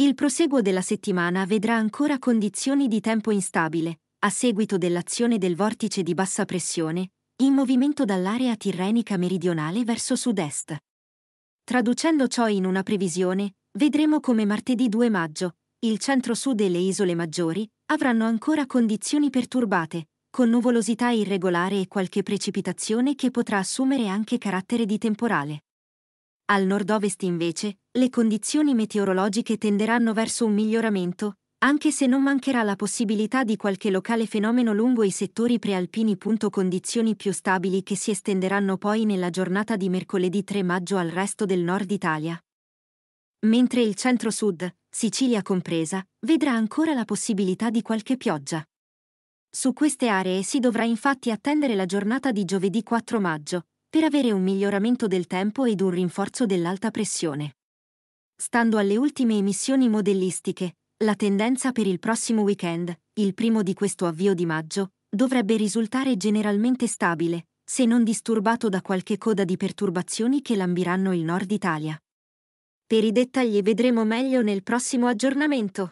Il proseguo della settimana vedrà ancora condizioni di tempo instabile, a seguito dell'azione del vortice di bassa pressione, in movimento dall'area tirrenica meridionale verso sud-est. Traducendo ciò in una previsione, vedremo come martedì 2 maggio, il centro-sud e le isole maggiori avranno ancora condizioni perturbate, con nuvolosità irregolare e qualche precipitazione che potrà assumere anche carattere di temporale. Al nord-ovest invece, le condizioni meteorologiche tenderanno verso un miglioramento, anche se non mancherà la possibilità di qualche locale fenomeno lungo i settori prealpini. Condizioni più stabili che si estenderanno poi nella giornata di mercoledì 3 maggio al resto del nord Italia. Mentre il centro-sud, Sicilia compresa, vedrà ancora la possibilità di qualche pioggia. Su queste aree si dovrà infatti attendere la giornata di giovedì 4 maggio, per avere un miglioramento del tempo ed un rinforzo dell'alta pressione. Stando alle ultime emissioni modellistiche, la tendenza per il prossimo weekend, il primo di questo avvio di maggio, dovrebbe risultare generalmente stabile, se non disturbato da qualche coda di perturbazioni che lambiranno il nord Italia. Per i dettagli vedremo meglio nel prossimo aggiornamento.